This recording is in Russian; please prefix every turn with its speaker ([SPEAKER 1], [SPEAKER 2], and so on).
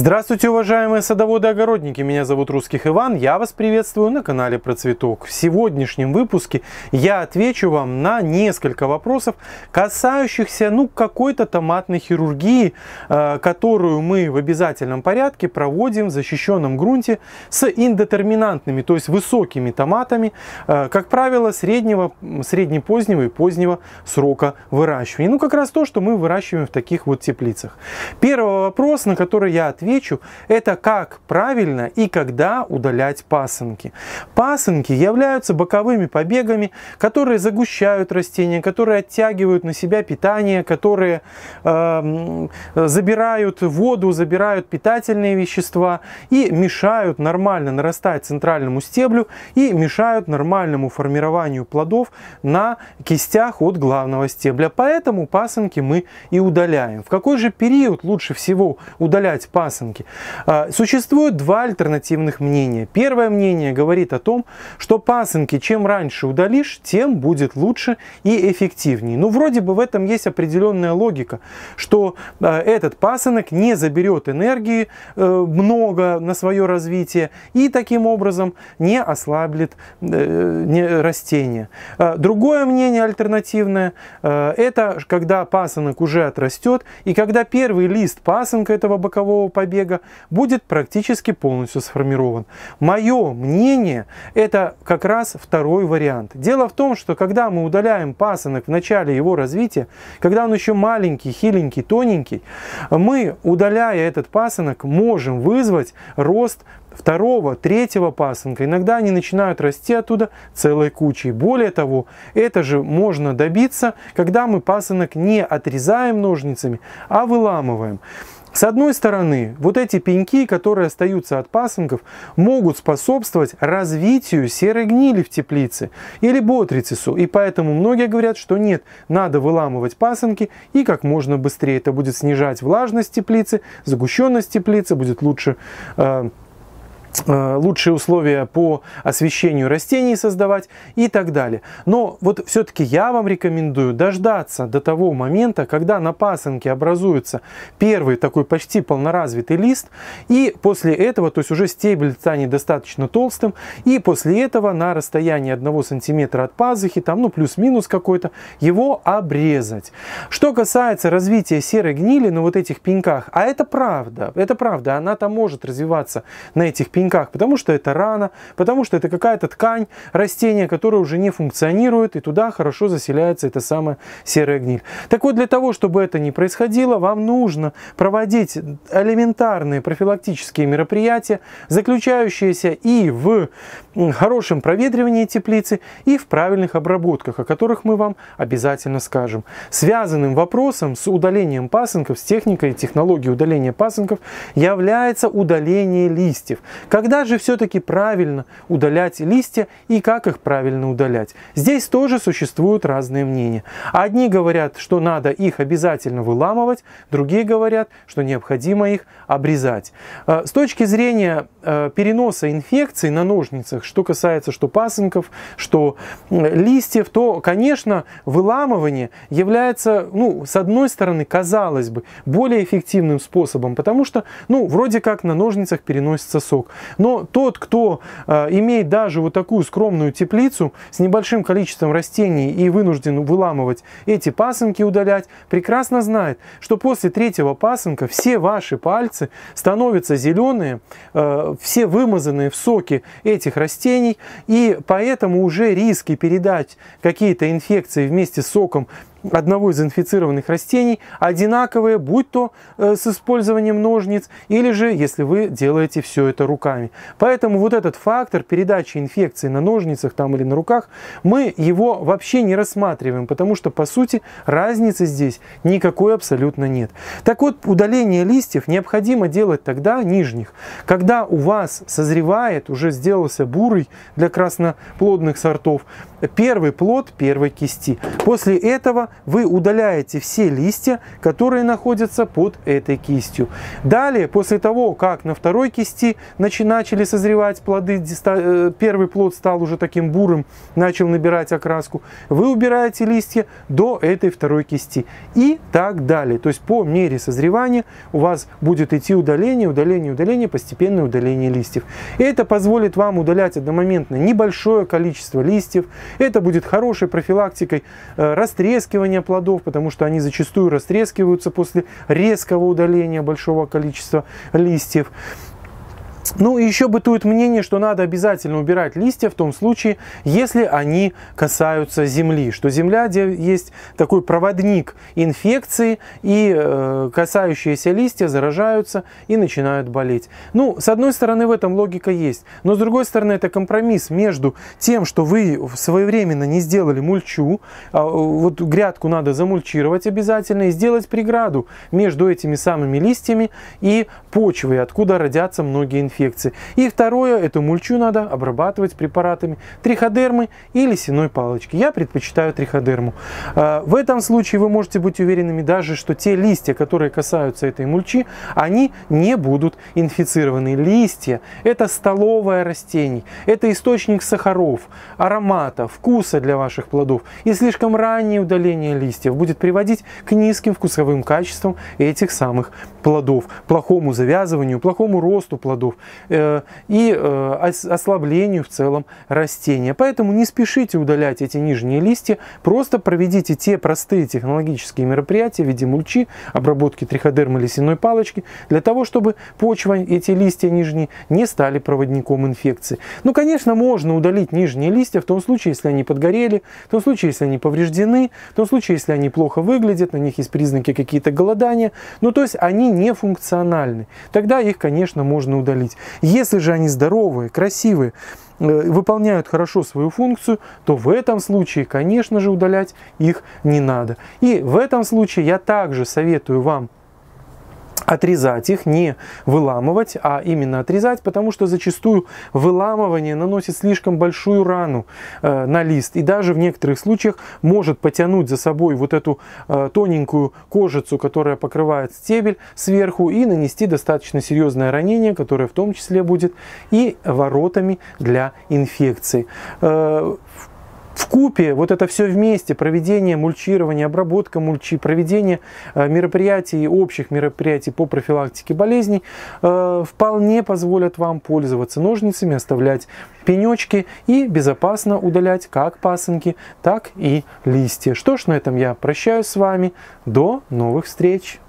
[SPEAKER 1] Здравствуйте, уважаемые садоводы-огородники! Меня зовут Русских Иван, я вас приветствую на канале Процветок. В сегодняшнем выпуске я отвечу вам на несколько вопросов, касающихся ну какой-то томатной хирургии, э, которую мы в обязательном порядке проводим в защищенном грунте с индетерминантными, то есть высокими томатами, э, как правило, среднего, среднепозднего и позднего срока выращивания. Ну как раз то, что мы выращиваем в таких вот теплицах. Первый вопрос, на который я отвечу, отвечу, это как правильно и когда удалять пасынки. Пасынки являются боковыми побегами, которые загущают растения, которые оттягивают на себя питание, которые э, забирают воду, забирают питательные вещества и мешают нормально нарастать центральному стеблю и мешают нормальному формированию плодов на кистях от главного стебля. Поэтому пасынки мы и удаляем. В какой же период лучше всего удалять пасынки? пасынки. А, существует два альтернативных мнения. Первое мнение говорит о том, что пасынки чем раньше удалишь, тем будет лучше и эффективнее. Ну, вроде бы в этом есть определенная логика, что а, этот пасынок не заберет энергии э, много на свое развитие и таким образом не ослаблит э, растение. А, другое мнение альтернативное э, – это когда пасынок уже отрастет, и когда первый лист пасынка этого бокового побега будет практически полностью сформирован. Мое мнение, это как раз второй вариант. Дело в том, что когда мы удаляем пасынок в начале его развития, когда он еще маленький, хиленький, тоненький, мы, удаляя этот пасынок, можем вызвать рост второго, третьего пасынка. Иногда они начинают расти оттуда целой кучей. Более того, это же можно добиться, когда мы пасынок не отрезаем ножницами, а выламываем. С одной стороны, вот эти пеньки, которые остаются от пасынков, могут способствовать развитию серой гнили в теплице или ботрицису, и поэтому многие говорят, что нет, надо выламывать пасынки и как можно быстрее. Это будет снижать влажность теплицы, загущенность теплицы, будет лучше э, Э, лучшие условия по освещению растений создавать и так далее. Но вот все-таки я вам рекомендую дождаться до того момента, когда на пасынке образуется первый такой почти полноразвитый лист, и после этого, то есть уже стебель станет достаточно толстым, и после этого на расстоянии 1 см от пазухи, там ну плюс-минус какой-то, его обрезать. Что касается развития серой гнили на вот этих пеньках, а это правда, это правда, она там может развиваться на этих пеньках, пеньках, потому что это рана, потому что это какая-то ткань растения, которая уже не функционирует, и туда хорошо заселяется эта самая серая гниль. Так вот, для того, чтобы это не происходило, вам нужно проводить элементарные профилактические мероприятия, заключающиеся и в хорошем проветривании теплицы, и в правильных обработках, о которых мы вам обязательно скажем. Связанным вопросом с удалением пасынков, с техникой и технологией удаления пасынков является удаление листьев. Когда же все-таки правильно удалять листья и как их правильно удалять? Здесь тоже существуют разные мнения. Одни говорят, что надо их обязательно выламывать, другие говорят, что необходимо их обрезать. Э, с точки зрения э, переноса инфекций на ножницах, что касается что пасынков, что листьев, то, конечно, выламывание является, ну, с одной стороны, казалось бы, более эффективным способом, потому что, ну, вроде как на ножницах переносится сок. Но тот, кто э, имеет даже вот такую скромную теплицу с небольшим количеством растений и вынужден выламывать эти пасынки, удалять, прекрасно знает, что после третьего пасынка все ваши пальцы становятся зеленые, э, все вымазанные в соки этих растений, и поэтому уже риски передать какие-то инфекции вместе с соком одного из инфицированных растений одинаковые, будь то э, с использованием ножниц, или же если вы делаете все это руками. Поэтому вот этот фактор передачи инфекции на ножницах там или на руках, мы его вообще не рассматриваем, потому что по сути разницы здесь никакой абсолютно нет. Так вот, удаление листьев необходимо делать тогда нижних, когда у вас созревает, уже сделался бурый для красноплодных сортов, первый плод первой кисти. После этого вы удаляете все листья, которые находятся под этой кистью. Далее, после того, как на второй кисти начали созревать плоды, э, первый плод стал уже таким бурым, начал набирать окраску, вы убираете листья до этой второй кисти и так далее. То есть по мере созревания у вас будет идти удаление, удаление, удаление, постепенное удаление листьев. И это позволит вам удалять одномоментно небольшое количество листьев, это будет хорошей профилактикой э, растрескивания плодов, потому что они зачастую растрескиваются после резкого удаления большого количества листьев. Ну и еще бытует мнение, что надо обязательно убирать листья в том случае, если они касаются земли, что земля где есть такой проводник инфекции и э, касающиеся листья заражаются и начинают болеть. Ну, с одной стороны в этом логика есть, но с другой стороны это компромисс между тем, что вы своевременно не сделали мульчу, э, вот грядку надо замульчировать обязательно и сделать преграду между этими самыми листьями и почвой, откуда родятся многие инфекции инфекции. И второе, эту мульчу надо обрабатывать препаратами триходермы или лисиной палочки. Я предпочитаю триходерму. А, в этом случае вы можете быть уверенными даже, что те листья, которые касаются этой мульчи, они не будут инфицированы. Листья – это столовое растение, это источник сахаров, аромата, вкуса для ваших плодов. И слишком раннее удаление листьев будет приводить к низким вкусовым качествам этих самых плодов, плохому завязыванию, плохому росту плодов. Э, и э, ослаблению в целом растения. Поэтому не спешите удалять эти нижние листья, просто проведите те простые технологические мероприятия в виде мульчи, обработки триходермы лисиной палочки, для того, чтобы почва, эти листья нижние, не стали проводником инфекции. Ну, конечно, можно удалить нижние листья в том случае, если они подгорели, в том случае, если они повреждены, в том случае, если они плохо выглядят, на них есть признаки какие-то голодания, ну, то есть они не функциональны. Тогда их, конечно, можно удалить пить. Если же они здоровые, красивые, э, выполняют хорошо свою функцию, то в этом случае, конечно же, удалять их не надо. И в этом случае я также советую вам отрезать их, не выламывать, а именно отрезать, потому что зачастую выламывание наносит слишком большую рану э, на лист и даже в некоторых случаях может потянуть за собой вот эту э, тоненькую кожицу, которая покрывает стебель сверху и нанести достаточно серьезное ранение, которое в том числе будет и воротами для инфекции. Э, в купе вот это все вместе, проведение мульчирования, обработка мульчи, проведение э, мероприятий, общих мероприятий по профилактике болезней, э, вполне позволят вам пользоваться ножницами, оставлять пенечки и безопасно удалять как пасынки, так и листья. Что ж, на этом я прощаюсь с вами. До новых встреч!